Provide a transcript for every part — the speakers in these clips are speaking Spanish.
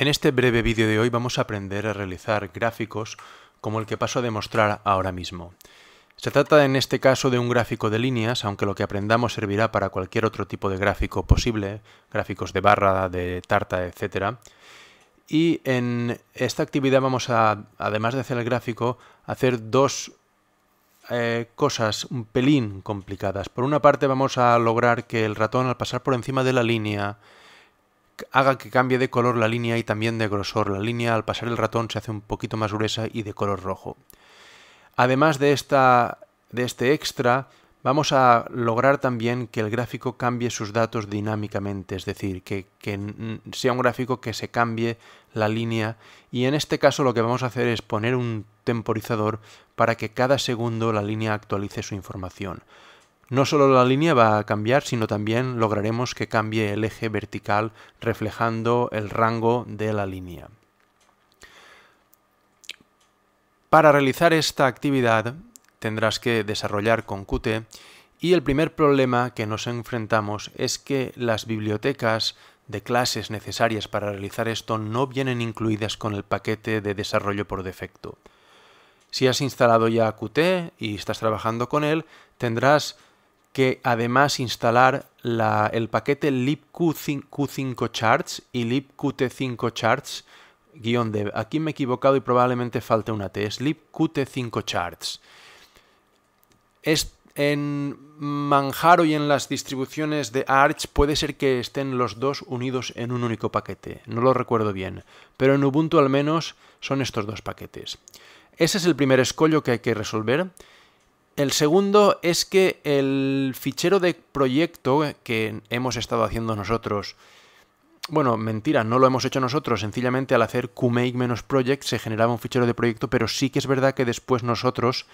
En este breve vídeo de hoy vamos a aprender a realizar gráficos como el que paso a demostrar ahora mismo. Se trata en este caso de un gráfico de líneas, aunque lo que aprendamos servirá para cualquier otro tipo de gráfico posible, gráficos de barra, de tarta, etc. Y en esta actividad vamos a, además de hacer el gráfico, hacer dos eh, cosas un pelín complicadas. Por una parte vamos a lograr que el ratón al pasar por encima de la línea haga que cambie de color la línea y también de grosor. La línea al pasar el ratón se hace un poquito más gruesa y de color rojo. Además de, esta, de este extra, vamos a lograr también que el gráfico cambie sus datos dinámicamente, es decir, que, que, sea un gráfico que se cambie la línea y en este caso lo que vamos a hacer es poner un temporizador para que cada segundo la línea actualice su información. No solo la línea va a cambiar, sino también lograremos que cambie el eje vertical reflejando el rango de la línea. Para realizar esta actividad tendrás que desarrollar con Qt y el primer problema que nos enfrentamos es que las bibliotecas de clases necesarias para realizar esto no vienen incluidas con el paquete de desarrollo por defecto. Si has instalado ya Qt y estás trabajando con él, tendrás que además instalar el paquete libq5 charts y libqt5 charts guión de Aquí me he equivocado y probablemente falte una T. Es libqt5 charts. en Manjaro y en las distribuciones de Arch puede ser que estén los dos unidos en un único paquete, no lo recuerdo bien, pero en Ubuntu al menos son estos dos paquetes. Ese es el primer escollo que hay que resolver el segundo es que el fichero de proyecto que hemos estado haciendo nosotros, bueno, mentira, no lo hemos hecho nosotros, sencillamente al hacer qmake-project se generaba un fichero de proyecto, pero sí que es verdad que después nosotros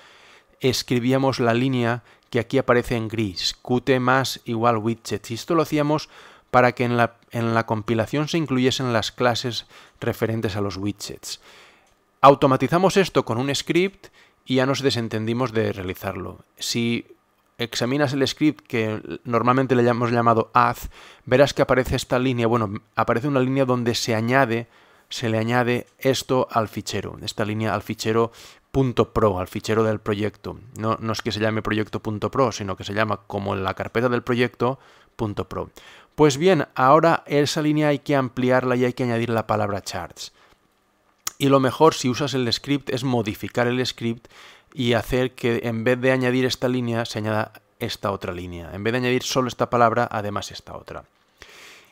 escribíamos la línea que aquí aparece en gris, qt más igual widgets, y esto lo hacíamos para que en la, en la compilación se incluyesen las clases referentes a los widgets. Automatizamos esto con un script y ya nos desentendimos de realizarlo. Si examinas el script que normalmente le hemos llamado add, verás que aparece esta línea, bueno, aparece una línea donde se añade, se le añade esto al fichero, esta línea al fichero .pro, al fichero del proyecto. No, no es que se llame proyecto.pro, sino que se llama como en la carpeta del proyecto .pro. Pues bien, ahora esa línea hay que ampliarla y hay que añadir la palabra charts. Y lo mejor si usas el script es modificar el script y hacer que en vez de añadir esta línea se añada esta otra línea. En vez de añadir solo esta palabra, además esta otra.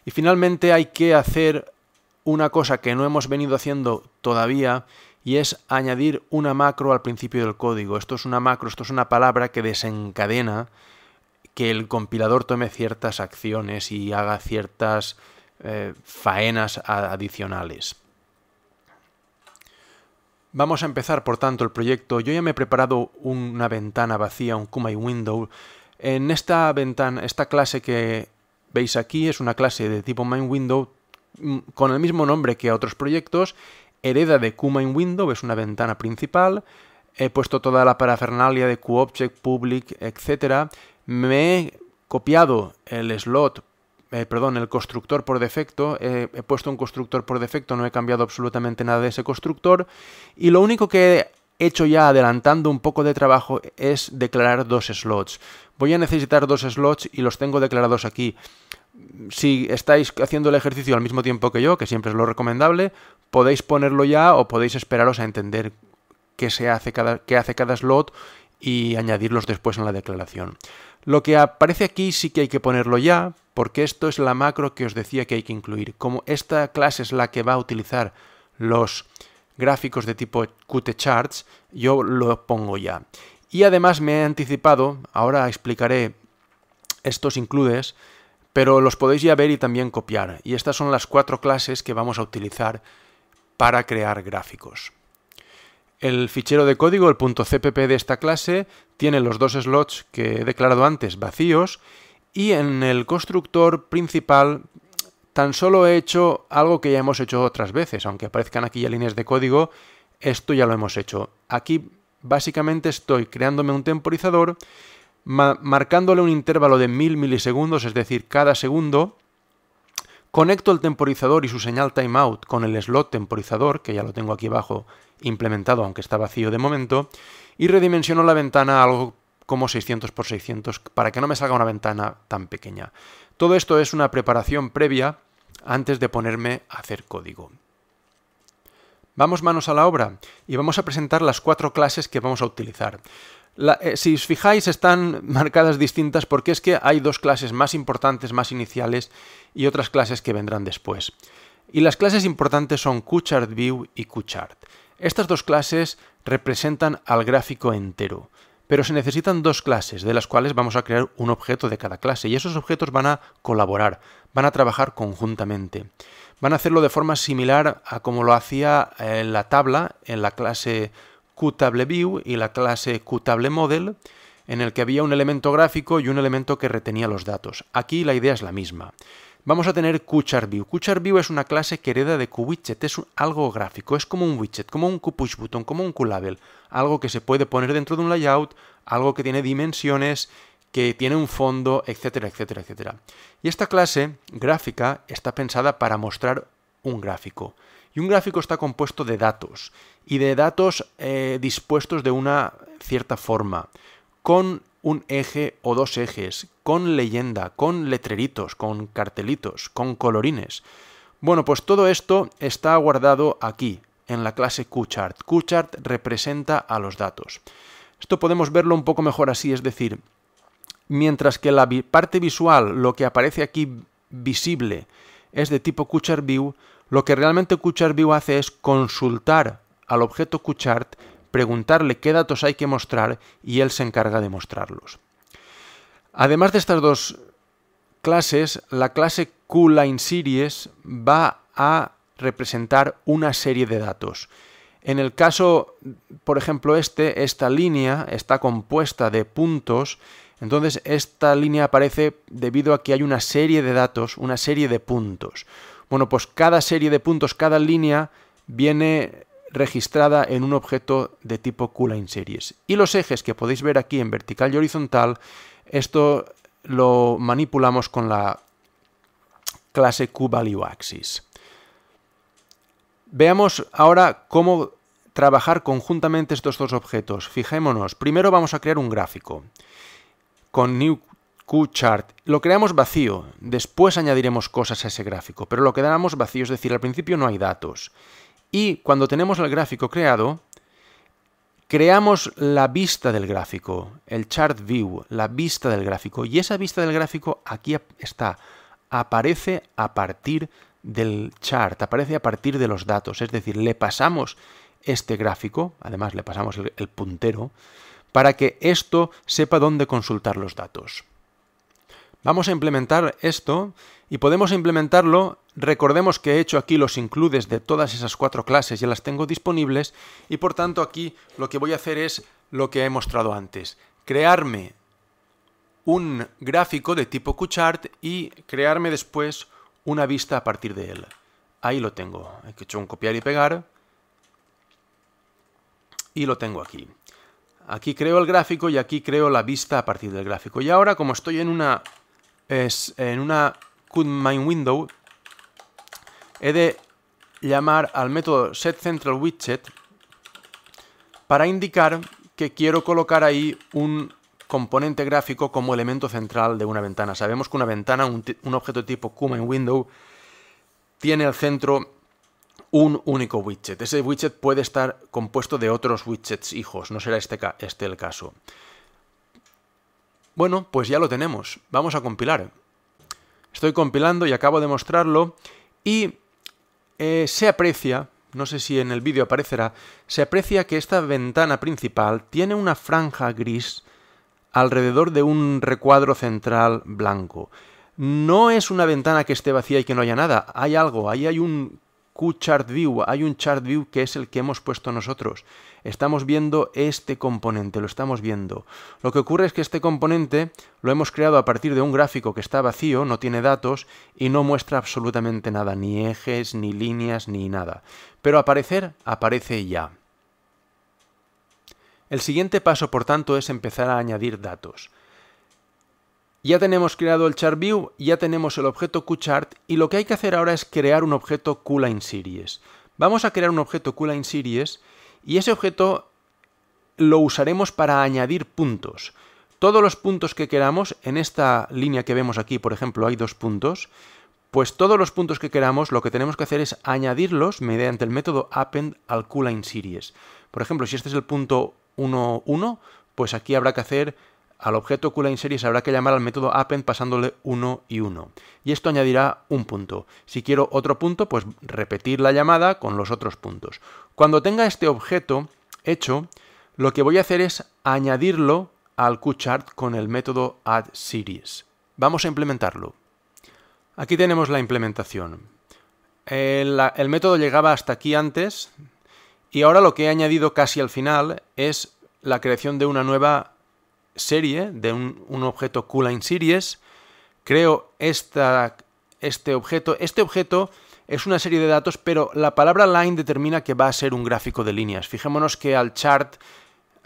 Y finalmente hay que hacer una cosa que no hemos venido haciendo todavía y es añadir una macro al principio del código. Esto es una macro, esto es una palabra que desencadena que el compilador tome ciertas acciones y haga ciertas eh, faenas adicionales. Vamos a empezar, por tanto, el proyecto. Yo ya me he preparado una ventana vacía, un Kumai En esta ventana, esta clase que veis aquí es una clase de tipo MyWindow, mm, con el mismo nombre que a otros proyectos. Hereda de QMyWindow, es una ventana principal. He puesto toda la parafernalia de QObject, Public, etc. Me he copiado el slot eh, perdón, el constructor por defecto, eh, he puesto un constructor por defecto, no he cambiado absolutamente nada de ese constructor, y lo único que he hecho ya adelantando un poco de trabajo es declarar dos slots. Voy a necesitar dos slots y los tengo declarados aquí. Si estáis haciendo el ejercicio al mismo tiempo que yo, que siempre es lo recomendable, podéis ponerlo ya o podéis esperaros a entender qué, se hace, cada, qué hace cada slot y añadirlos después en la declaración. Lo que aparece aquí sí que hay que ponerlo ya, porque esto es la macro que os decía que hay que incluir. Como esta clase es la que va a utilizar los gráficos de tipo QtCharts, yo lo pongo ya. Y además me he anticipado, ahora explicaré estos includes, pero los podéis ya ver y también copiar. Y estas son las cuatro clases que vamos a utilizar para crear gráficos. El fichero de código, el .cpp de esta clase, tiene los dos slots que he declarado antes vacíos y en el constructor principal tan solo he hecho algo que ya hemos hecho otras veces, aunque aparezcan aquí ya líneas de código, esto ya lo hemos hecho. Aquí básicamente estoy creándome un temporizador, marcándole un intervalo de 1000 milisegundos, es decir, cada segundo, conecto el temporizador y su señal timeout con el slot temporizador, que ya lo tengo aquí abajo implementado, aunque está vacío de momento, y redimensiono la ventana a algo como 600 por 600 para que no me salga una ventana tan pequeña. Todo esto es una preparación previa antes de ponerme a hacer código. Vamos manos a la obra y vamos a presentar las cuatro clases que vamos a utilizar. Eh, si os fijáis están marcadas distintas porque es que hay dos clases más importantes, más iniciales y otras clases que vendrán después. Y las clases importantes son QChartView y QChart. Estas dos clases representan al gráfico entero. Pero se necesitan dos clases, de las cuales vamos a crear un objeto de cada clase, y esos objetos van a colaborar, van a trabajar conjuntamente. Van a hacerlo de forma similar a como lo hacía eh, en la tabla en la clase QTableView y la clase QTableModel, en el que había un elemento gráfico y un elemento que retenía los datos. Aquí la idea es la misma vamos a tener CucharView. CucharView es una clase que hereda de QWidget, es algo gráfico, es como un widget, como un QPushButton, como un QLabel, algo que se puede poner dentro de un layout, algo que tiene dimensiones, que tiene un fondo, etcétera, etcétera, etcétera. Y esta clase gráfica está pensada para mostrar un gráfico. Y un gráfico está compuesto de datos, y de datos eh, dispuestos de una cierta forma, con un eje o dos ejes, con leyenda, con letreritos, con cartelitos, con colorines. Bueno, pues todo esto está guardado aquí, en la clase QChart. QChart representa a los datos. Esto podemos verlo un poco mejor así, es decir, mientras que la parte visual, lo que aparece aquí visible, es de tipo QChartView, View, lo que realmente QChartView hace es consultar al objeto QChart preguntarle qué datos hay que mostrar y él se encarga de mostrarlos. Además de estas dos clases, la clase QLineSeries Series va a representar una serie de datos. En el caso, por ejemplo, este, esta línea está compuesta de puntos, entonces esta línea aparece debido a que hay una serie de datos, una serie de puntos. Bueno, pues cada serie de puntos, cada línea viene registrada en un objeto de tipo QLineSeries Y los ejes que podéis ver aquí en vertical y horizontal, esto lo manipulamos con la clase q Veamos ahora cómo trabajar conjuntamente estos dos objetos. Fijémonos, primero vamos a crear un gráfico con New q Lo creamos vacío, después añadiremos cosas a ese gráfico, pero lo quedamos vacío, es decir, al principio no hay datos. Y cuando tenemos el gráfico creado, creamos la vista del gráfico, el chart view, la vista del gráfico. Y esa vista del gráfico aquí está, aparece a partir del chart, aparece a partir de los datos. Es decir, le pasamos este gráfico, además le pasamos el, puntero, para que esto sepa dónde consultar los datos. Vamos a implementar esto y podemos implementarlo. Recordemos que he hecho aquí los includes de todas esas cuatro clases, ya las tengo disponibles y por tanto aquí lo que voy a hacer es lo que he mostrado antes, crearme un gráfico de tipo QChart y crearme después una vista a partir de él. Ahí lo tengo, he hecho un copiar y pegar y lo tengo aquí. Aquí creo el gráfico y aquí creo la vista a partir del gráfico. Y ahora, como estoy en una, es, en una CodeMineWindow, he de llamar al método setCentralWidget para indicar que quiero colocar ahí un componente gráfico como elemento central de una ventana. Sabemos que una ventana, un, objeto tipo CodeMineWindow, tiene al centro un único widget. Ese widget puede estar compuesto de otros widgets hijos, no será este, este el caso. Bueno, pues ya lo tenemos. Vamos a compilar. Estoy compilando y acabo de mostrarlo y eh, se aprecia, no sé si en el vídeo aparecerá, se aprecia que esta ventana principal tiene una franja gris alrededor de un recuadro central blanco. No es una ventana que esté vacía y que no haya nada, hay algo, ahí hay un Q-Chart View, hay un Chart View que es el que hemos puesto nosotros estamos viendo este componente, lo estamos viendo. Lo que ocurre es que este componente lo hemos creado a partir de un gráfico que está vacío, no tiene datos y no muestra absolutamente nada, ni ejes, ni líneas, ni nada. Pero aparecer, aparece ya. El siguiente paso, por tanto, es empezar a añadir datos. Ya tenemos creado el ChartView ya tenemos el objeto QChart y lo que hay que hacer ahora es crear un objeto QLineSeries Vamos a crear un objeto QLineSeries Series y ese objeto lo usaremos para añadir puntos. Todos los puntos que queramos, en esta línea que vemos aquí, por ejemplo, hay dos puntos, pues todos los puntos que queramos lo que tenemos que hacer es añadirlos mediante el método append al cool Series. Por ejemplo, si este es el punto 1.1, pues aquí habrá que hacer al objeto line Series habrá que llamar al método append pasándole 1 y 1. Y esto añadirá un punto. Si quiero otro punto, pues repetir la llamada con los otros puntos. Cuando tenga este objeto hecho, lo que voy a hacer es añadirlo al QChart con el método addSeries. Vamos a implementarlo. Aquí tenemos la implementación. El, método llegaba hasta aquí antes y ahora lo que he añadido casi al final es la creación de una nueva serie, de un, objeto QLineSeries. Series. Creo esta, este objeto. Este objeto es una serie de datos, pero la palabra line determina que va a ser un gráfico de líneas. Fijémonos que al chart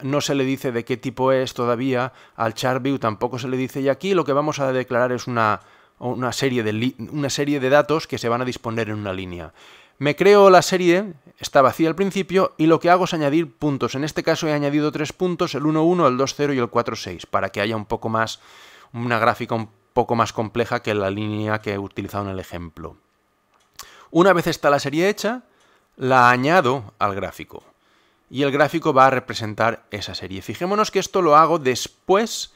no se le dice de qué tipo es todavía, al chart view tampoco se le dice, y aquí lo que vamos a declarar es una, serie de una serie de datos que se van a disponer en una línea. Me creo la serie, está vacía al principio, y lo que hago es añadir puntos. En este caso he añadido tres puntos, el 1, 1, el 2, 0 y el 4, 6, para que haya un poco más, una gráfica un poco más compleja que la línea que he utilizado en el ejemplo. Una vez está la serie hecha, la añado al gráfico y el gráfico va a representar esa serie. Fijémonos que esto lo hago después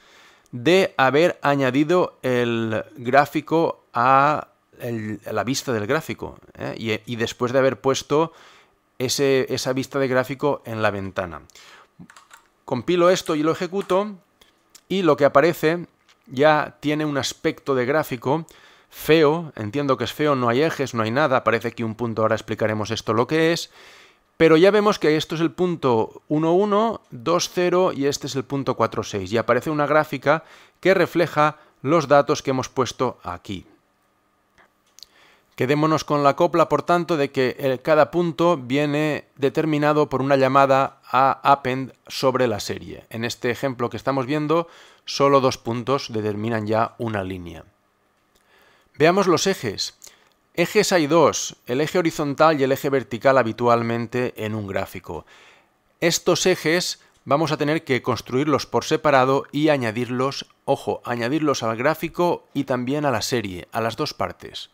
de haber añadido el gráfico a, la vista del gráfico ¿eh? y, después de haber puesto esa vista de gráfico en la ventana. Compilo esto y lo ejecuto y lo que aparece ya tiene un aspecto de gráfico feo, entiendo que es feo, no hay ejes, no hay nada, parece que un punto, ahora explicaremos esto lo que es, pero ya vemos que esto es el punto 1.1, 2.0 y este es el punto 4.6 y aparece una gráfica que refleja los datos que hemos puesto aquí. Quedémonos con la copla, por tanto, de que cada punto viene determinado por una llamada a append sobre la serie. En este ejemplo que estamos viendo, solo dos puntos determinan ya una línea. Veamos los ejes. Ejes hay dos, el eje horizontal y el eje vertical habitualmente en un gráfico. Estos ejes vamos a tener que construirlos por separado y añadirlos, ojo, añadirlos al gráfico y también a la serie, a las dos partes.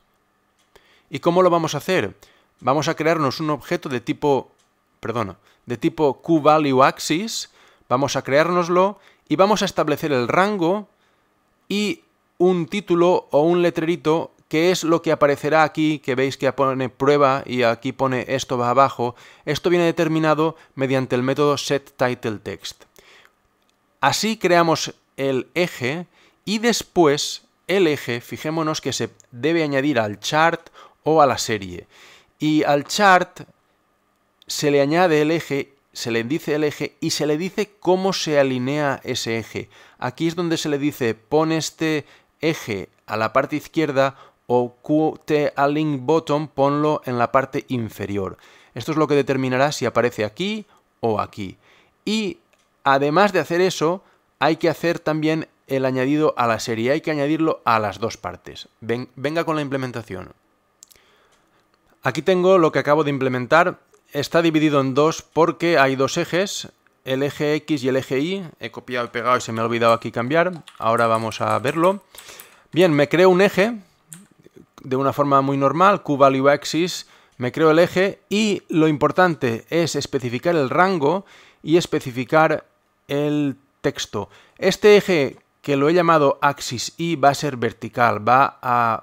¿Y cómo lo vamos a hacer? Vamos a crearnos un objeto de tipo, perdón, de tipo q vamos a creárnoslo y vamos a establecer el rango y un título o un letrerito que es lo que aparecerá aquí, que veis que pone prueba y aquí pone esto va abajo, esto viene determinado mediante el método setTitleText. Así creamos el eje y después el eje, fijémonos que se debe añadir al chart o a la serie. Y al chart se le añade el eje, se le dice el eje y se le dice cómo se alinea ese eje. Aquí es donde se le dice pon este eje a la parte izquierda o QT a link bottom ponlo en la parte inferior. Esto es lo que determinará si aparece aquí o aquí. Y además de hacer eso, hay que hacer también el añadido a la serie, hay que añadirlo a las dos partes. venga con la implementación. Aquí tengo lo que acabo de implementar. Está dividido en dos porque hay dos ejes el eje X y el eje Y. He copiado y pegado y se me ha olvidado aquí cambiar. Ahora vamos a verlo. Bien, me creo un eje de una forma muy normal, Q-value axis, me creo el eje y lo importante es especificar el rango y especificar el texto. Este eje que lo he llamado axis Y va a ser vertical, va a,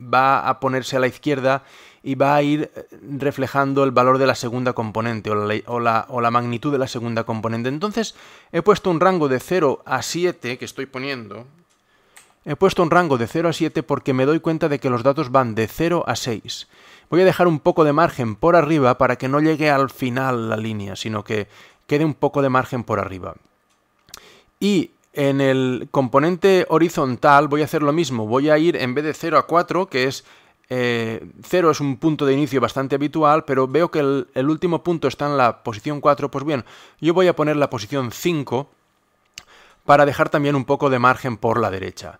va a ponerse a la izquierda y va a ir eh, reflejando el valor de la segunda componente o la, magnitud de la segunda componente. Entonces he puesto un rango de 0 a 7 que estoy poniendo. He puesto un rango de 0 a 7 porque me doy cuenta de que los datos van de 0 a 6. Voy a dejar un poco de margen por arriba para que no llegue al final la línea, sino que quede un poco de margen por arriba. Y en el componente horizontal voy a hacer lo mismo, voy a ir en vez de 0 a 4, que es 0 eh, es un punto de inicio bastante habitual, pero veo que el, último punto está en la posición 4. Pues bien, yo voy a poner la posición 5 para dejar también un poco de margen por la derecha.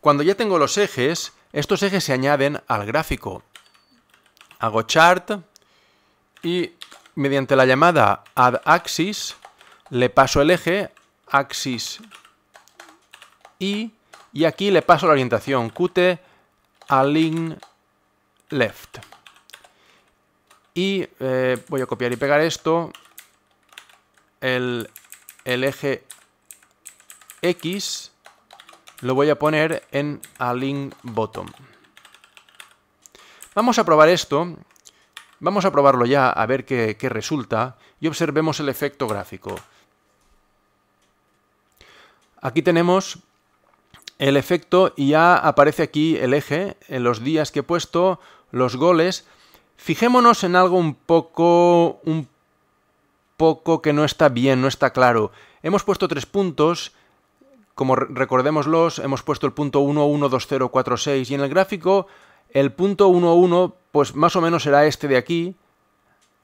Cuando ya tengo los ejes, estos ejes se añaden al gráfico. Hago chart y mediante la llamada add axis le paso el eje axis y y aquí le paso la orientación qt align left. Y eh, voy a copiar y pegar esto. El, eje X lo voy a poner en align bottom. Vamos a probar esto. Vamos a probarlo ya, a ver qué, qué resulta. Y observemos el efecto gráfico. Aquí tenemos el efecto y ya aparece aquí el eje en los días que he puesto, los goles, fijémonos en algo un poco, un poco que no está bien, no está claro. Hemos puesto tres puntos, como recordémoslos, hemos puesto el punto 112046 y en el gráfico el punto 11 pues más o menos será este de aquí,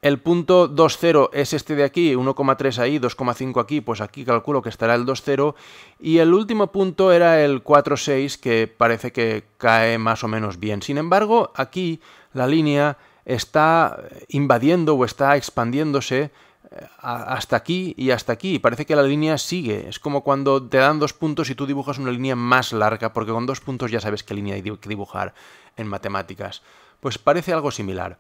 el punto 2,0 es este de aquí, 1,3 ahí, 2,5 aquí, pues aquí calculo que estará el 2,0. Y el último punto era el 4,6 que parece que cae más o menos bien. Sin embargo, aquí la línea está invadiendo o está expandiéndose eh, hasta aquí y hasta aquí. Parece que la línea sigue. Es como cuando te dan dos puntos y tú dibujas una línea más larga, porque con dos puntos ya sabes qué línea hay que dibujar en matemáticas. Pues parece algo similar.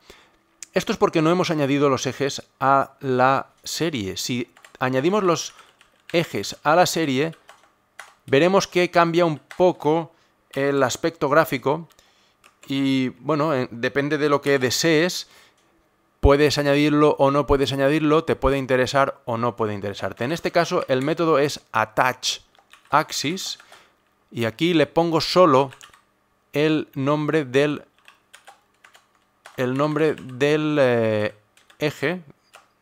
Esto es porque no hemos añadido los ejes a la serie. Si añadimos los ejes a la serie, veremos que cambia un poco el aspecto gráfico y, bueno, depende de lo que desees, puedes añadirlo o no puedes añadirlo, te puede interesar o no puede interesarte. En este caso, el método es attach axis y aquí le pongo solo el nombre del el nombre del eh, eje,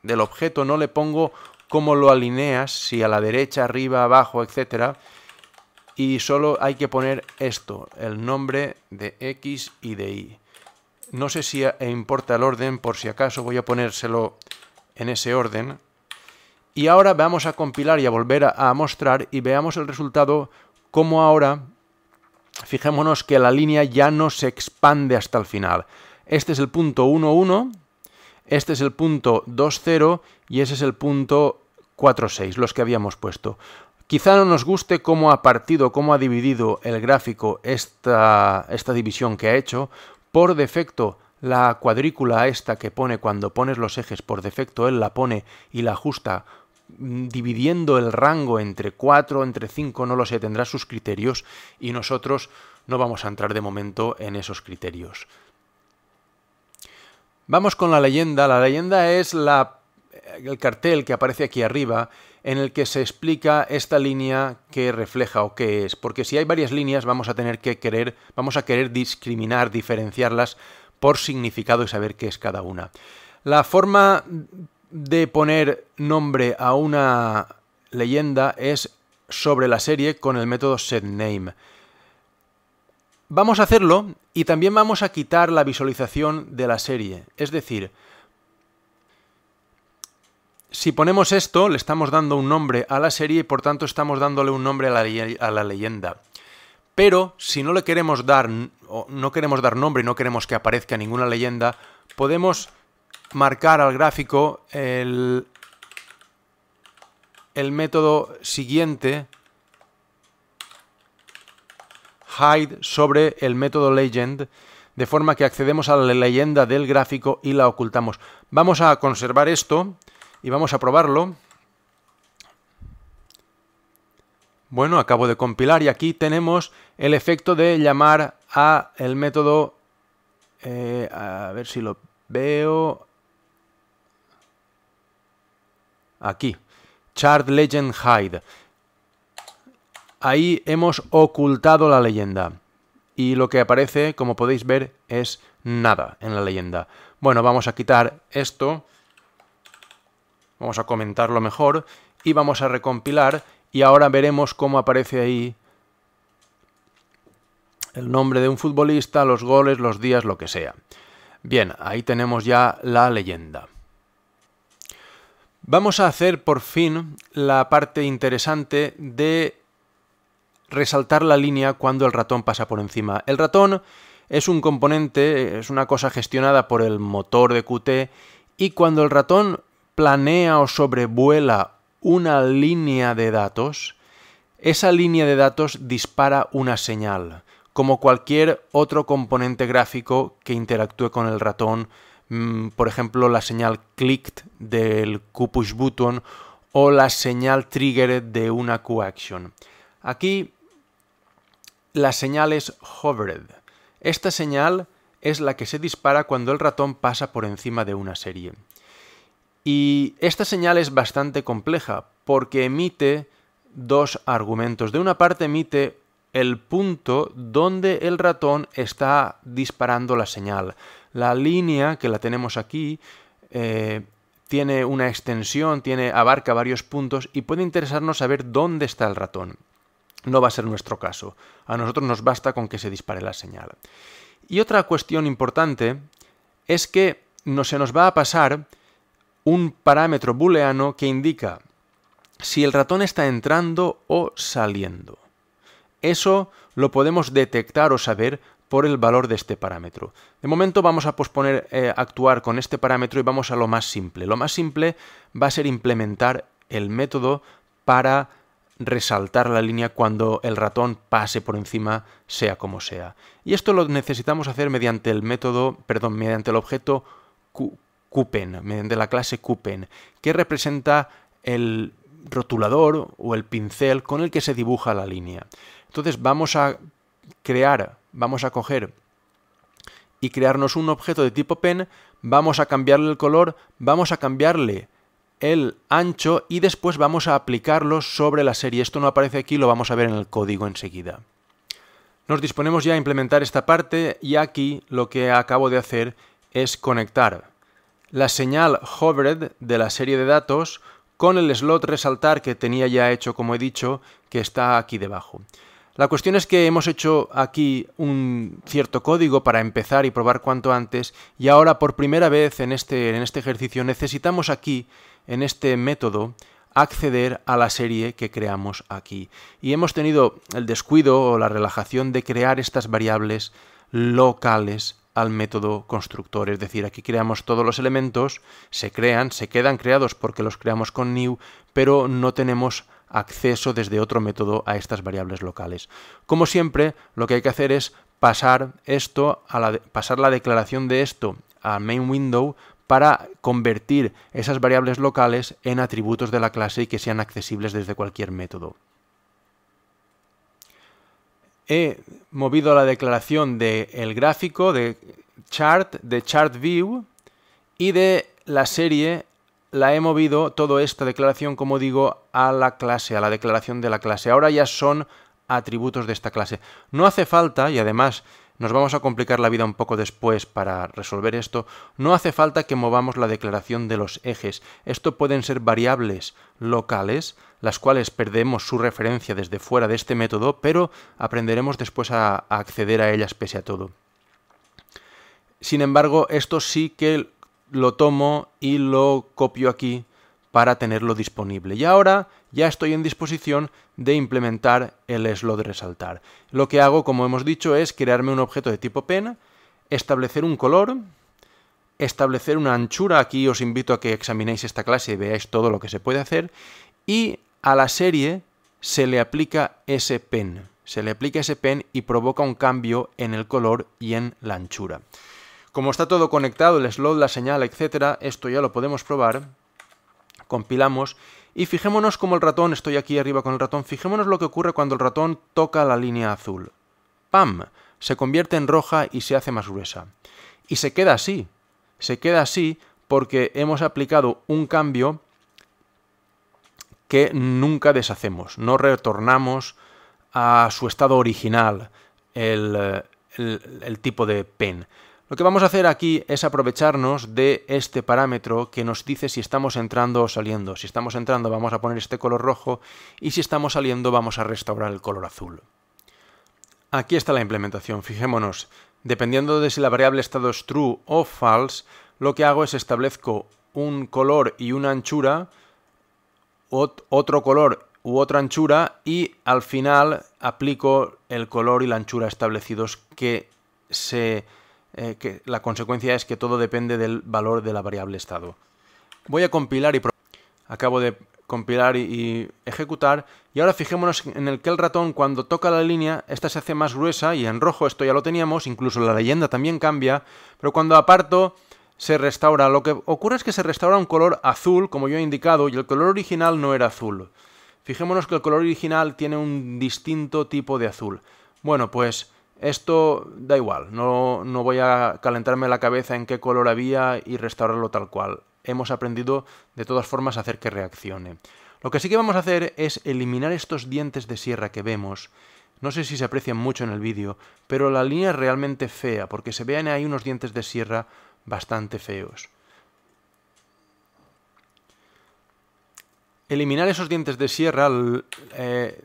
del objeto, no le pongo cómo lo alineas, si a la derecha, arriba, abajo, etcétera Y solo hay que poner esto, el nombre de X y de Y. No sé si importa el orden, por si acaso voy a ponérselo en ese orden. Y ahora vamos a compilar y a volver a, a mostrar y veamos el resultado, como ahora, fijémonos que la línea ya no se expande hasta el final. Este es el punto 1.1, este es el punto 2.0 y ese es el punto 4.6, los que habíamos puesto. Quizá no nos guste cómo ha partido, cómo ha dividido el gráfico esta, esta división que ha hecho. Por defecto, la cuadrícula esta que pone cuando pones los ejes, por defecto él la pone y la ajusta mm, dividiendo el rango entre 4, entre 5, no lo sé, tendrá sus criterios y nosotros no vamos a entrar de momento en esos criterios. Vamos con la leyenda. La leyenda es el cartel que aparece aquí arriba en el que se explica esta línea que refleja o qué es, porque si hay varias líneas vamos a tener que querer, vamos a querer discriminar, diferenciarlas por significado y saber qué es cada una. La forma de poner nombre a una leyenda es sobre la serie con el método setName. Vamos a hacerlo y también vamos a quitar la visualización de la serie. Es decir, si ponemos esto, le estamos dando un nombre a la serie y por tanto estamos dándole un nombre a la, leyenda. Pero si no le queremos dar, o no queremos dar nombre y no queremos que aparezca ninguna leyenda, podemos marcar al gráfico el, el método siguiente hide sobre el método Legend, de forma que accedemos a la leyenda del gráfico y la ocultamos. Vamos a conservar esto y vamos a probarlo. Bueno, acabo de compilar y aquí tenemos el efecto de llamar a el método... Eh, a ver si lo veo... Aquí. Chart Legend Hide. Ahí hemos ocultado la leyenda. Y lo que aparece, como podéis ver, es nada en la leyenda. Bueno, vamos a quitar esto. Vamos a comentarlo mejor. Y vamos a recompilar. Y ahora veremos cómo aparece ahí el nombre de un futbolista, los goles, los días, lo que sea. Bien, ahí tenemos ya la leyenda. Vamos a hacer por fin la parte interesante de resaltar la línea cuando el ratón pasa por encima. El ratón es un componente, es una cosa gestionada por el motor de Qt y cuando el ratón planea o sobrevuela una línea de datos, esa línea de datos dispara una señal, como cualquier otro componente gráfico que interactúe con el ratón, mm, por ejemplo la señal clicked del QPushButton button o la señal triggered de una Q action. Aquí la señal es hovered. Esta señal es la que se dispara cuando el ratón pasa por encima de una serie. Y esta señal es bastante compleja porque emite dos argumentos. De una parte emite el punto donde el ratón está disparando la señal. La línea que la tenemos aquí eh, tiene una extensión, tiene, abarca varios puntos y puede interesarnos saber dónde está el ratón. No va a ser nuestro caso. A nosotros nos basta con que se dispare la señal. Y otra cuestión importante es que no se nos va a pasar un parámetro booleano que indica si el ratón está entrando o saliendo. Eso lo podemos detectar o saber por el valor de este parámetro. De momento vamos a posponer eh, actuar con este parámetro y vamos a lo más simple. Lo más simple va a ser implementar el método para resaltar la línea cuando el ratón pase por encima, sea como sea. Y esto lo necesitamos hacer mediante el método, perdón, mediante el objeto cupen mediante la clase cupen que representa el rotulador o el pincel con el que se dibuja la línea. Entonces vamos a crear, vamos a coger y crearnos un objeto de tipo pen, vamos a cambiarle el color, vamos a cambiarle el ancho y después vamos a aplicarlo sobre la serie. Esto no aparece aquí, lo vamos a ver en el código enseguida. Nos disponemos ya a implementar esta parte y aquí lo que acabo de hacer es conectar la señal hovered de la serie de datos con el slot resaltar que tenía ya hecho, como he dicho, que está aquí debajo. La cuestión es que hemos hecho aquí un cierto código para empezar y probar cuanto antes y ahora por primera vez en este, en este ejercicio necesitamos aquí en este método acceder a la serie que creamos aquí. Y hemos tenido el descuido o la relajación de crear estas variables locales al método constructor. Es decir, aquí creamos todos los elementos, se crean, se quedan creados porque los creamos con new, pero no tenemos acceso desde otro método a estas variables locales. Como siempre, lo que hay que hacer es pasar esto a la pasar la declaración de esto a main window para convertir esas variables locales en atributos de la clase y que sean accesibles desde cualquier método. He movido la declaración del gráfico de chart, de chart view y de la serie la he movido toda esta declaración, como digo, a la clase, a la declaración de la clase. Ahora ya son atributos de esta clase. No hace falta, y además nos vamos a complicar la vida un poco después para resolver esto, no hace falta que movamos la declaración de los ejes. Esto pueden ser variables locales, las cuales perdemos su referencia desde fuera de este método, pero aprenderemos después a, acceder a ellas pese a todo. Sin embargo, esto sí que lo tomo y lo copio aquí para tenerlo disponible. Y ahora ya estoy en disposición de implementar el slot resaltar. Lo que hago, como hemos dicho, es crearme un objeto de tipo pen, establecer un color, establecer una anchura, aquí os invito a que examinéis esta clase y veáis todo lo que se puede hacer, y a la serie se le aplica ese pen. Se le aplica ese pen y provoca un cambio en el color y en la anchura. Como está todo conectado, el slot, la señal, etcétera, esto ya lo podemos probar compilamos y fijémonos como el ratón, estoy aquí arriba con el ratón, fijémonos lo que ocurre cuando el ratón toca la línea azul. ¡Pam! Se convierte en roja y se hace más gruesa. Y se queda así. Se queda así porque hemos aplicado un cambio que nunca deshacemos. No retornamos a su estado original el, el tipo de pen. Lo que vamos a hacer aquí es aprovecharnos de este parámetro que nos dice si estamos entrando o saliendo. Si estamos entrando vamos a poner este color rojo y si estamos saliendo vamos a restaurar el color azul. Aquí está la implementación, fijémonos. Dependiendo de si la variable estado es true o false, lo que hago es establezco un color y una anchura, otro color u otra anchura y al final aplico el color y la anchura establecidos que se eh, que la consecuencia es que todo depende del valor de la variable estado. Voy a compilar y acabo de compilar y, y, ejecutar y ahora fijémonos en el que el ratón cuando toca la línea esta se hace más gruesa y en rojo esto ya lo teníamos, incluso la leyenda también cambia, pero cuando aparto se restaura, lo que ocurre es que se restaura un color azul como yo he indicado y el color original no era azul. Fijémonos que el color original tiene un distinto tipo de azul. Bueno, pues esto da igual, no, voy a calentarme la cabeza en qué color había y restaurarlo tal cual. Hemos aprendido de todas formas a hacer que reaccione. Lo que sí que vamos a hacer es eliminar estos dientes de sierra que vemos. No sé si se aprecian mucho en el vídeo, pero la línea es realmente fea, porque se vean ahí unos dientes de sierra bastante feos. Eliminar esos dientes de sierra eh,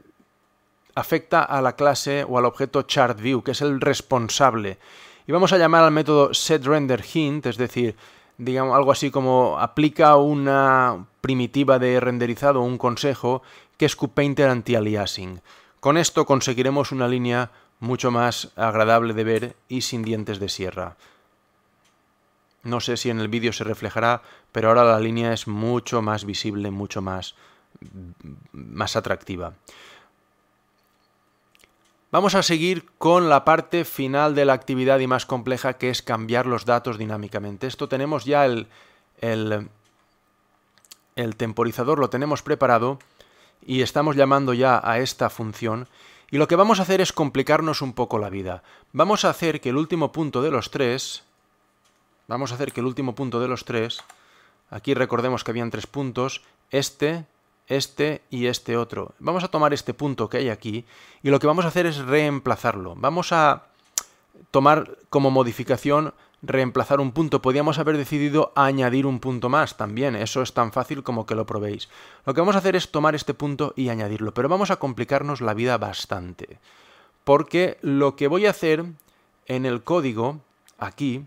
afecta a la clase o al objeto chartView, que es el responsable. Y vamos a llamar al método setRenderHint, es decir, digamos algo así como aplica una primitiva de renderizado, un consejo, que es QPainter anti Con esto conseguiremos una línea mucho más agradable de ver y sin dientes de sierra. No sé si en el vídeo se reflejará, pero ahora la línea es mucho más visible, mucho más, más atractiva. Vamos a seguir con la parte final de la actividad y más compleja que es cambiar los datos dinámicamente. Esto tenemos ya el, el, temporizador, lo tenemos preparado y estamos llamando ya a esta función y lo que vamos a hacer es complicarnos un poco la vida. Vamos a hacer que el último punto de los tres, vamos a hacer que el último punto de los tres, aquí recordemos que habían tres puntos, este, este y este otro. Vamos a tomar este punto que hay aquí y lo que vamos a hacer es reemplazarlo. Vamos a tomar como modificación reemplazar un punto. Podríamos haber decidido añadir un punto más también. Eso es tan fácil como que lo probéis. Lo que vamos a hacer es tomar este punto y añadirlo, pero vamos a complicarnos la vida bastante. Porque lo que voy a hacer en el código, aquí,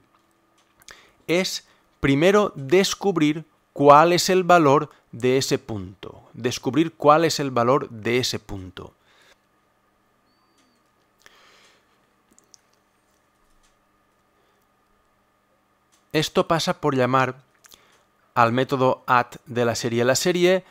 es primero descubrir cuál es el valor de ese punto, descubrir cuál es el valor de ese punto. Esto pasa por llamar al método at de la serie la serie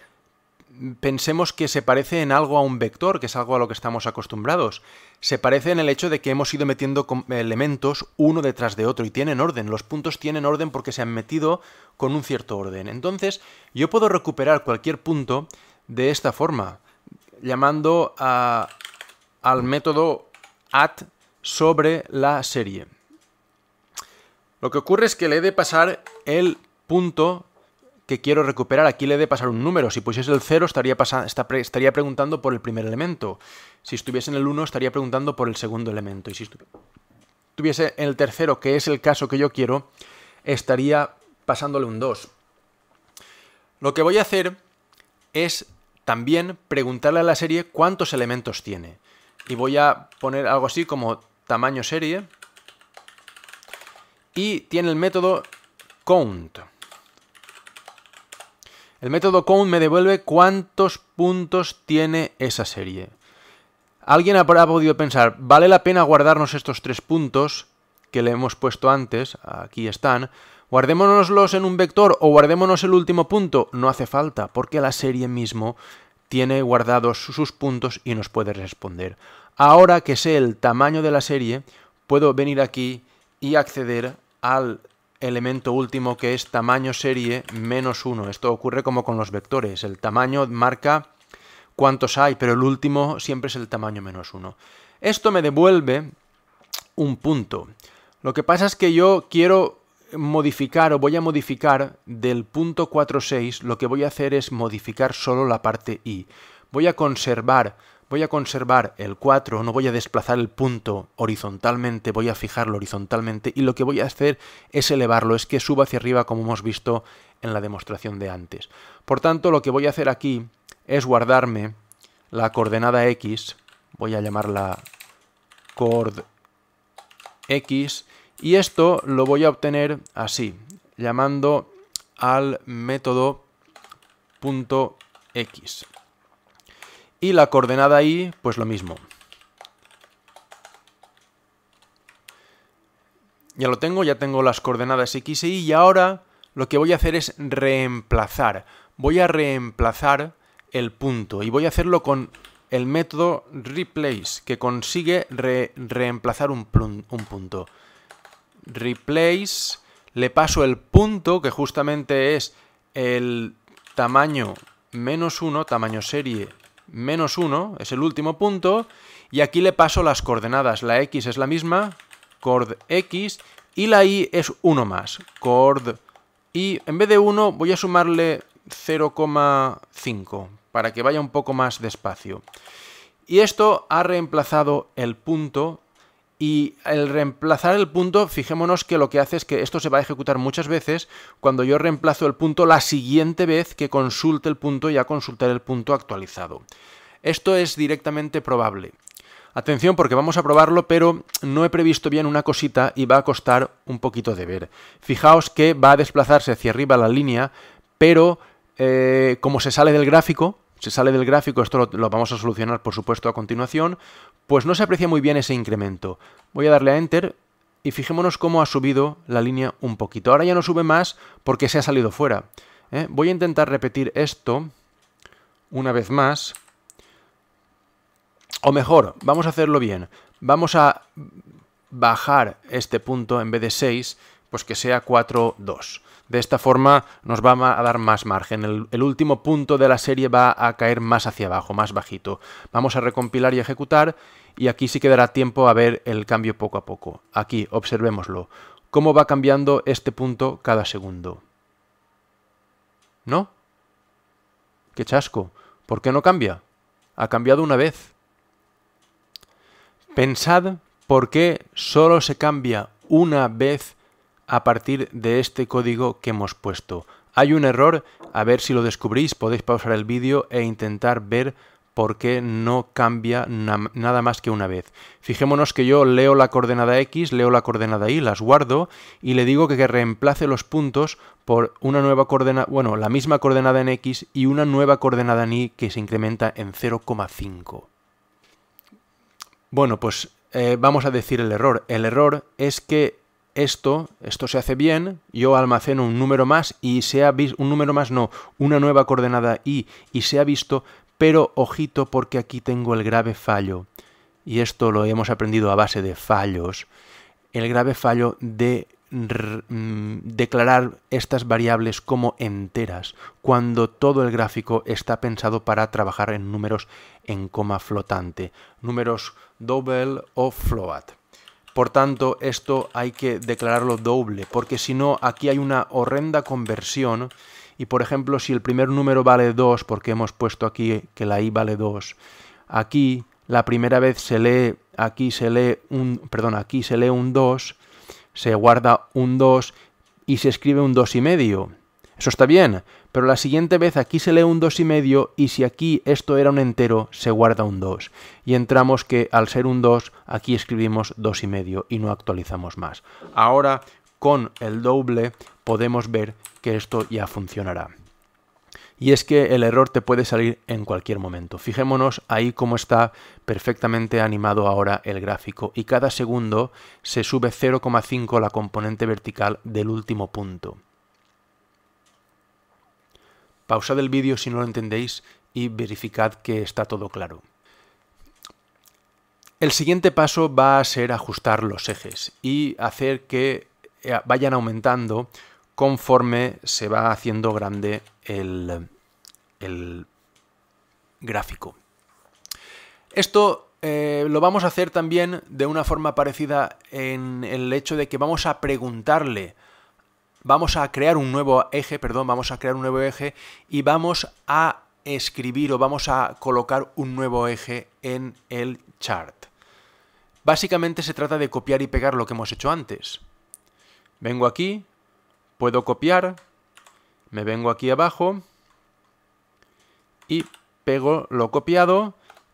pensemos que se parece en algo a un vector, que es algo a lo que estamos acostumbrados. Se parece en el hecho de que hemos ido metiendo elementos uno detrás de otro y tienen orden. Los puntos tienen orden porque se han metido con un cierto orden. Entonces, yo puedo recuperar cualquier punto de esta forma, llamando al método at sobre la serie. Lo que ocurre es que le he de pasar el punto que quiero recuperar, aquí le de pasar un número. Si pusiese el 0 estaría, estaría preguntando por el primer elemento. Si estuviese en el 1 estaría preguntando por el segundo elemento. Y si estuviese en el tercero, que es el caso que yo quiero, estaría pasándole un 2. Lo que voy a hacer es también preguntarle a la serie cuántos elementos tiene. Y voy a poner algo así como tamaño serie. Y tiene el método count. El método count me devuelve cuántos puntos tiene esa serie. Alguien habrá podido pensar, vale la pena guardarnos estos tres puntos que le hemos puesto antes, aquí están, guardémonoslos en un vector o guardémonos el último punto, no hace falta, porque la serie mismo tiene guardados sus puntos y nos puede responder. Ahora que sé el tamaño de la serie, puedo venir aquí y acceder al elemento último que es tamaño serie menos 1. Esto ocurre como con los vectores. El tamaño marca cuántos hay, pero el último siempre es el tamaño menos 1. Esto me devuelve un punto. Lo que pasa es que yo quiero modificar o voy a modificar del punto 4.6, lo que voy a hacer es modificar solo la parte i. Voy a conservar voy a conservar el 4, no voy a desplazar el punto horizontalmente, voy a fijarlo horizontalmente y lo que voy a hacer es elevarlo, es que suba hacia arriba como hemos visto en la demostración de antes. Por tanto, lo que voy a hacer aquí es guardarme la coordenada x, voy a llamarla cord x, y esto lo voy a obtener así, llamando al método punto x. Y la coordenada y, pues lo mismo. Ya lo tengo, ya tengo las coordenadas x y y, y ahora lo que voy a hacer es reemplazar. Voy a reemplazar el punto y voy a hacerlo con el método replace que consigue reemplazar un, un punto. Replace, le paso el punto que justamente es el tamaño menos 1, tamaño serie menos 1 es el último punto, y aquí le paso las coordenadas. La x es la misma, cord x, y la y es 1 más, cord y. En vez de 1 voy a sumarle 0,5 para que vaya un poco más despacio. Y esto ha reemplazado el punto y el reemplazar el punto, fijémonos que lo que hace es que esto se va a ejecutar muchas veces. Cuando yo reemplazo el punto, la siguiente vez que consulte el punto, ya consultar el punto actualizado. Esto es directamente probable. Atención porque vamos a probarlo, pero no he previsto bien una cosita y va a costar un poquito de ver. Fijaos que va a desplazarse hacia arriba la línea, pero eh, como se sale del gráfico, se sale del gráfico, esto lo, vamos a solucionar por supuesto a continuación, pues no se aprecia muy bien ese incremento. Voy a darle a Enter y fijémonos cómo ha subido la línea un poquito. Ahora ya no sube más porque se ha salido fuera. ¿eh? Voy a intentar repetir esto una vez más. O mejor, vamos a hacerlo bien. Vamos a bajar este punto en vez de 6, pues que sea 4, 2. De esta forma nos va a dar más margen. El, último punto de la serie va a caer más hacia abajo, más bajito. Vamos a recompilar y ejecutar y aquí sí quedará tiempo a ver el cambio poco a poco. Aquí, observémoslo. Cómo va cambiando este punto cada segundo. ¿No? ¡Qué chasco! ¿Por qué no cambia? Ha cambiado una vez. Pensad por qué solo se cambia una vez a partir de este código que hemos puesto. Hay un error, a ver si lo descubrís, podéis pausar el vídeo e intentar ver por qué no cambia nada más que una vez. Fijémonos que yo leo la coordenada X, leo la coordenada Y, las guardo y le digo que, reemplace los puntos por una nueva coordenada, bueno, la misma coordenada en X y una nueva coordenada en Y que se incrementa en 0,5. Bueno, pues eh, vamos a decir el error. El error es que esto, esto se hace bien, yo almaceno un número más y se ha visto, un número más no, una nueva coordenada y, y se ha visto, pero ojito porque aquí tengo el grave fallo. Y esto lo hemos aprendido a base de fallos. El grave fallo de mm, declarar estas variables como enteras, cuando todo el gráfico está pensado para trabajar en números en coma flotante, números double o float. Por tanto, esto hay que declararlo doble, porque si no, aquí hay una horrenda conversión. Y por ejemplo, si el primer número vale 2, porque hemos puesto aquí que la i vale 2, aquí la primera vez se lee, aquí se lee un, perdón, aquí se lee un 2, se guarda un 2 y se escribe un 2 y medio. Eso está bien, pero la siguiente vez aquí se lee un 2,5 y medio y si aquí esto era un entero, se guarda un 2. Y entramos que al ser un 2, aquí escribimos 2,5 y no actualizamos más. Ahora, con el doble, podemos ver que esto ya funcionará. Y es que el error te puede salir en cualquier momento. Fijémonos ahí cómo está perfectamente animado ahora el gráfico y cada segundo se sube 0,5 la componente vertical del último punto. Pausad el vídeo si no lo entendéis y verificad que está todo claro. El siguiente paso va a ser ajustar los ejes y hacer que eh, vayan aumentando conforme se va haciendo grande el, gráfico. Esto eh, lo vamos a hacer también de una forma parecida en el hecho de que vamos a preguntarle vamos a crear un nuevo eje, perdón, vamos a crear un nuevo eje y vamos a escribir o vamos a colocar un nuevo eje en el chart. Básicamente se trata de copiar y pegar lo que hemos hecho antes. Vengo aquí, puedo copiar, me vengo aquí abajo y pego lo copiado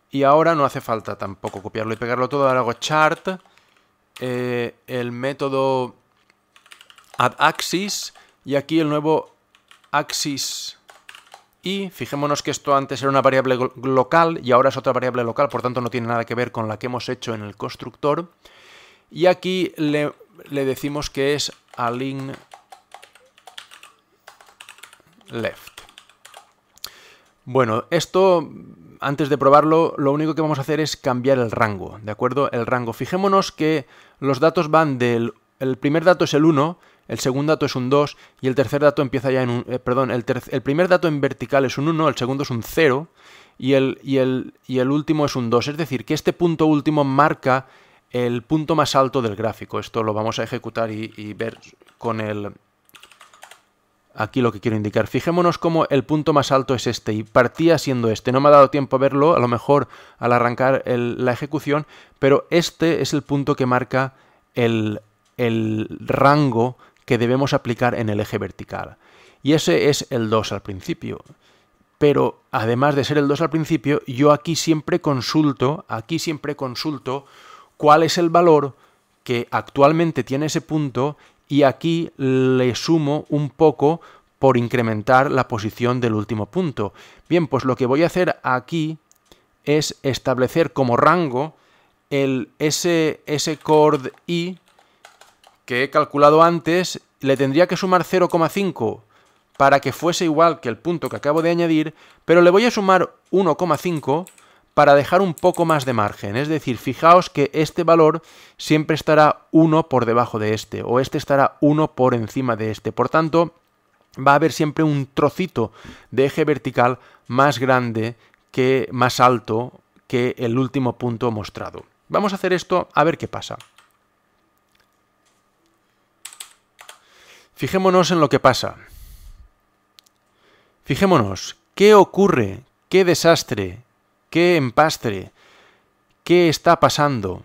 y ahora no hace falta tampoco copiarlo y pegarlo todo, ahora hago chart, eh, el método AddAxis y aquí el nuevo axis y fijémonos que esto antes era una variable local y ahora es otra variable local, por tanto no tiene nada que ver con la que hemos hecho en el constructor. Y aquí le, decimos que es align left. Bueno, esto antes de probarlo, lo único que vamos a hacer es cambiar el rango, ¿de acuerdo? El rango. Fijémonos que los datos van del... El primer dato es el 1, el segundo dato es un 2 y el tercer dato empieza ya en un... Eh, perdón, el, primer dato en vertical es un 1, el segundo es un 0 y el, y, y el último es un 2. Es decir, que este punto último marca el punto más alto del gráfico. Esto lo vamos a ejecutar y, ver con el... Aquí lo que quiero indicar. Fijémonos cómo el punto más alto es este y partía siendo este. No me ha dado tiempo a verlo, a lo mejor al arrancar la ejecución, pero este es el punto que marca el, el rango que debemos aplicar en el eje vertical. Y ese es el 2 al principio. Pero además de ser el 2 al principio, yo aquí siempre consulto, aquí siempre consulto cuál es el valor que actualmente tiene ese punto y aquí le sumo un poco por incrementar la posición del último punto. Bien, pues lo que voy a hacer aquí es establecer como rango el, s ese chord i que he calculado antes, le tendría que sumar 0,5 para que fuese igual que el punto que acabo de añadir, pero le voy a sumar 1,5 para dejar un poco más de margen. Es decir, fijaos que este valor siempre estará 1 por debajo de este, o este estará 1 por encima de este. Por tanto, va a haber siempre un trocito de eje vertical más grande que más alto que el último punto mostrado. Vamos a hacer esto a ver qué pasa. Fijémonos en lo que pasa. Fijémonos, ¿qué ocurre? ¿Qué desastre? ¿Qué empastre? ¿Qué está pasando?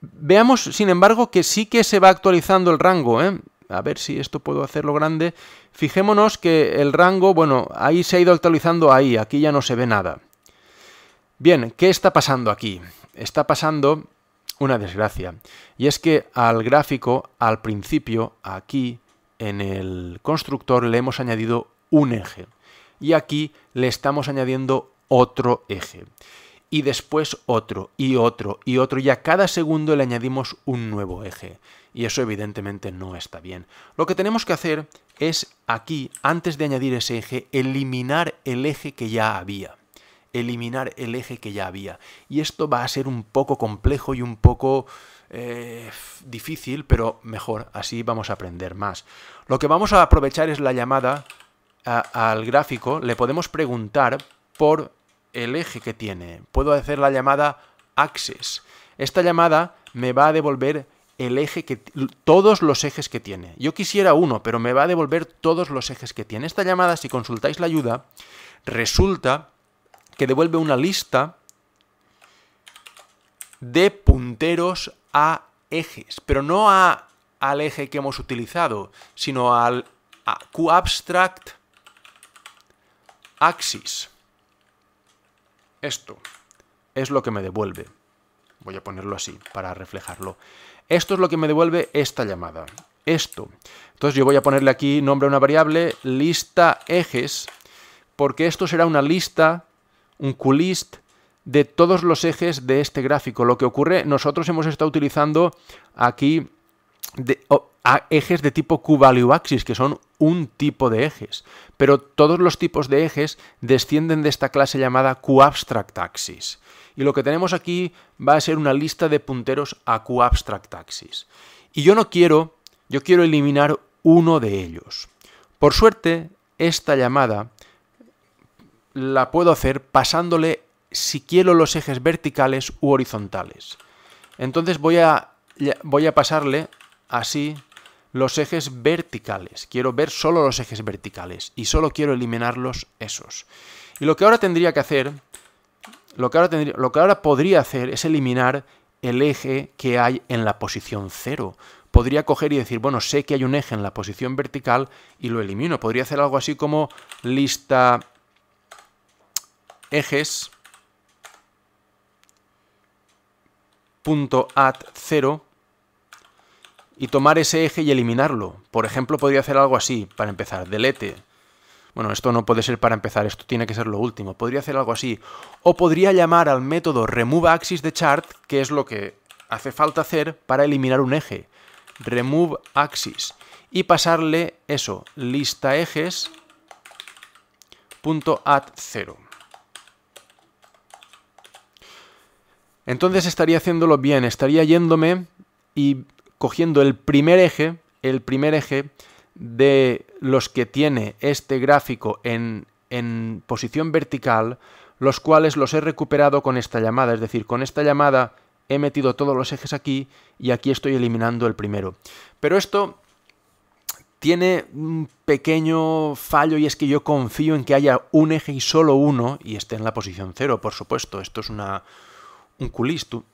Veamos, sin embargo, que sí que se va actualizando el rango, ¿eh? A ver si esto puedo hacerlo grande. Fijémonos que el rango, bueno, ahí se ha ido actualizando ahí, aquí ya no se ve nada. Bien, ¿qué está pasando aquí? Está pasando una desgracia. Y es que al gráfico, al principio, aquí, en el constructor le hemos añadido un eje y aquí le estamos añadiendo otro eje y después otro y otro y otro y a cada segundo le añadimos un nuevo eje y eso evidentemente no está bien. Lo que tenemos que hacer es aquí, antes de añadir ese eje, eliminar el eje que ya había. Eliminar el eje que ya había. Y esto va a ser un poco complejo y un poco eh, difícil, pero mejor, así vamos a aprender más. Lo que vamos a aprovechar es la llamada al gráfico, le podemos preguntar por el eje que tiene. Puedo hacer la llamada access. Esta llamada me va a devolver el eje que todos los ejes que tiene. Yo quisiera uno, pero me va a devolver todos los ejes que tiene. Esta llamada, si consultáis la ayuda, resulta que devuelve una lista de punteros a ejes, pero no a, al eje que hemos utilizado, sino al QAbstract axis. Esto es lo que me devuelve. Voy a ponerlo así para reflejarlo. Esto es lo que me devuelve esta llamada. Esto. Entonces yo voy a ponerle aquí nombre a una variable, lista ejes, porque esto será una lista, un QList, de todos los ejes de este gráfico. Lo que ocurre, nosotros hemos estado utilizando aquí ejes de tipo Q-value axis, que son un tipo de ejes, pero todos los tipos de ejes descienden de esta clase llamada Q-abstract axis. Y lo que tenemos aquí va a ser una lista de punteros a Q-abstract axis. Y yo no quiero, yo quiero eliminar uno de ellos. Por suerte, esta llamada la puedo hacer pasándole si quiero los ejes verticales u horizontales. Entonces voy a, voy a pasarle así los ejes verticales. Quiero ver solo los ejes verticales y solo quiero eliminarlos esos. Y lo que ahora tendría que hacer, lo que ahora, lo que ahora podría hacer es eliminar el eje que hay en la posición 0. Podría coger y decir, bueno, sé que hay un eje en la posición vertical y lo elimino. Podría hacer algo así como lista ejes add 0 y tomar ese eje y eliminarlo. Por ejemplo, podría hacer algo así, para empezar, delete. Bueno, esto no puede ser para empezar, esto tiene que ser lo último. Podría hacer algo así. O podría llamar al método removeAxis de chart, que es lo que hace falta hacer para eliminar un eje. removeAxis. Y pasarle eso, lista ejes 0 Entonces estaría haciéndolo bien, estaría yéndome y cogiendo el primer eje, el primer eje de los que tiene este gráfico en, en posición vertical, los cuales los he recuperado con esta llamada, es decir, con esta llamada he metido todos los ejes aquí y aquí estoy eliminando el primero. Pero esto tiene un pequeño fallo y es que yo confío en que haya un eje y solo uno y esté en la posición cero, por supuesto. Esto es una, un culisto,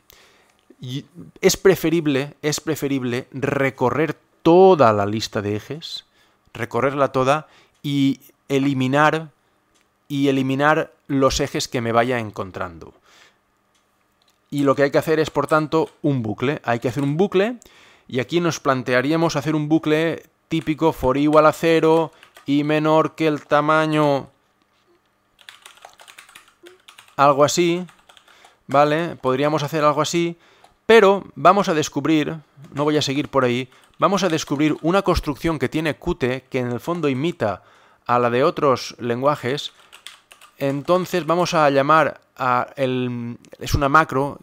es preferible, es preferible recorrer toda la lista de ejes, recorrerla toda y eliminar y eliminar los ejes que me vaya encontrando. Y lo que hay que hacer es, por tanto, un bucle. Hay que hacer un bucle y aquí nos plantearíamos hacer un bucle típico for igual a cero y menor que el tamaño algo así ¿vale? Podríamos hacer algo así, pero vamos a descubrir, no voy a seguir por ahí, vamos a descubrir una construcción que tiene Qt que en el fondo imita a la de otros lenguajes. Entonces vamos a llamar a el, es una macro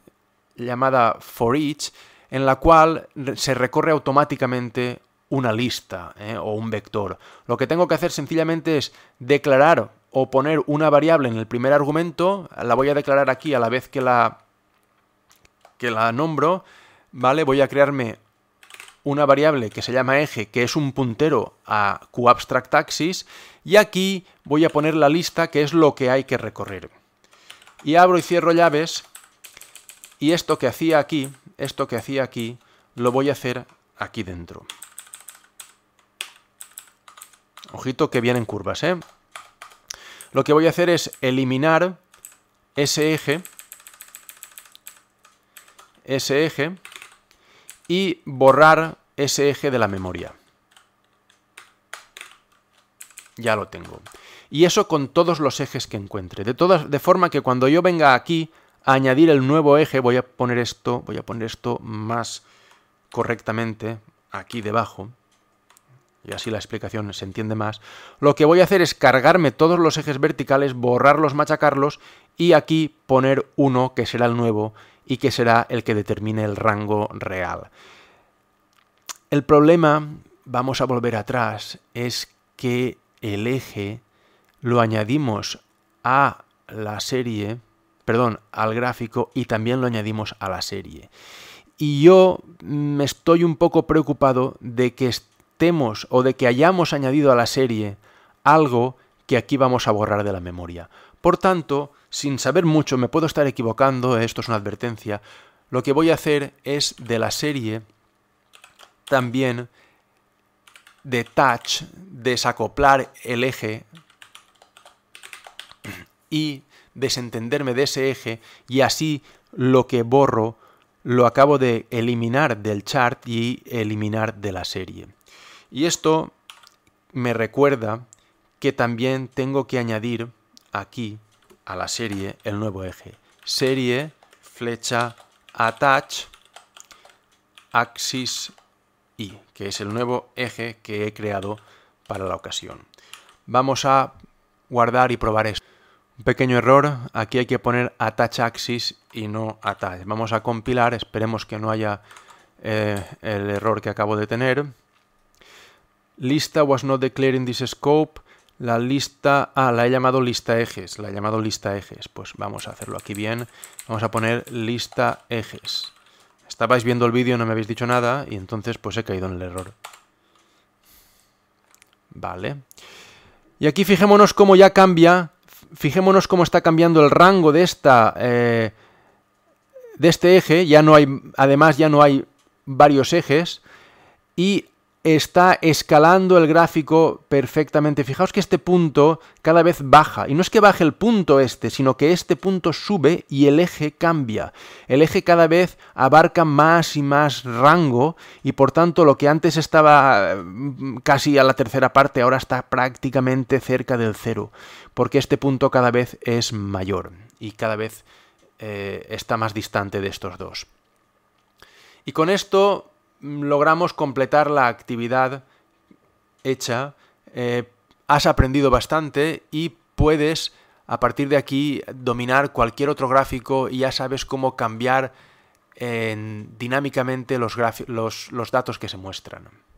llamada for each en la cual se recorre automáticamente una lista ¿eh? o un vector. Lo que tengo que hacer sencillamente es declarar o poner una variable en el primer argumento, la voy a declarar aquí a la vez que la, que la nombro, ¿vale? Voy a crearme una variable que se llama eje, que es un puntero a QAbstractAxis, y aquí voy a poner la lista, que es lo que hay que recorrer. Y abro y cierro llaves, y esto que hacía aquí, esto que hacía aquí, lo voy a hacer aquí dentro. Ojito que vienen curvas, ¿eh? lo que voy a hacer es eliminar ese eje, ese eje, y borrar ese eje de la memoria. Ya lo tengo. Y eso con todos los ejes que encuentre. De, todas, de forma que cuando yo venga aquí a añadir el nuevo eje, voy a poner esto, voy a poner esto más correctamente aquí debajo y así la explicación se entiende más, lo que voy a hacer es cargarme todos los ejes verticales, borrarlos, machacarlos y aquí poner uno que será el nuevo y que será el que determine el rango real. El problema, vamos a volver atrás, es que el eje lo añadimos a la serie, perdón, al gráfico y también lo añadimos a la serie. Y yo me mm, estoy un poco preocupado de que temos o de que hayamos añadido a la serie algo que aquí vamos a borrar de la memoria. Por tanto, sin saber mucho, me puedo estar equivocando, esto es una advertencia, lo que voy a hacer es de la serie también detach, desacoplar el eje y desentenderme de ese eje y así lo que borro lo acabo de eliminar del chart y eliminar de la serie. Y esto me recuerda que también tengo que añadir aquí a la serie el nuevo eje. Serie, flecha, attach, axis y, que es el nuevo eje que he creado para la ocasión. Vamos a guardar y probar esto. Un pequeño error, aquí hay que poner attach axis y no attach. Vamos a compilar, esperemos que no haya eh, el error que acabo de tener. Lista was not declared in this scope. La lista... Ah, la he llamado lista ejes. La he llamado lista ejes. Pues vamos a hacerlo aquí bien. Vamos a poner lista ejes. Estabais viendo el vídeo, no me habéis dicho nada y entonces pues he caído en el error. Vale. Y aquí fijémonos cómo ya cambia. Fijémonos cómo está cambiando el rango de esta... Eh, de este eje. Ya no hay... Además ya no hay varios ejes. Y está escalando el gráfico perfectamente. Fijaos que este punto cada vez baja. Y no es que baje el punto este, sino que este punto sube y el eje cambia. El eje cada vez abarca más y más rango y por tanto lo que antes estaba mm, casi a la tercera parte ahora está prácticamente cerca del cero. Porque este punto cada vez es mayor y cada vez eh, está más distante de estos dos. Y con esto logramos completar la actividad hecha, eh, has aprendido bastante y puedes a partir de aquí dominar cualquier otro gráfico y ya sabes cómo cambiar dinámicamente los datos que se muestran.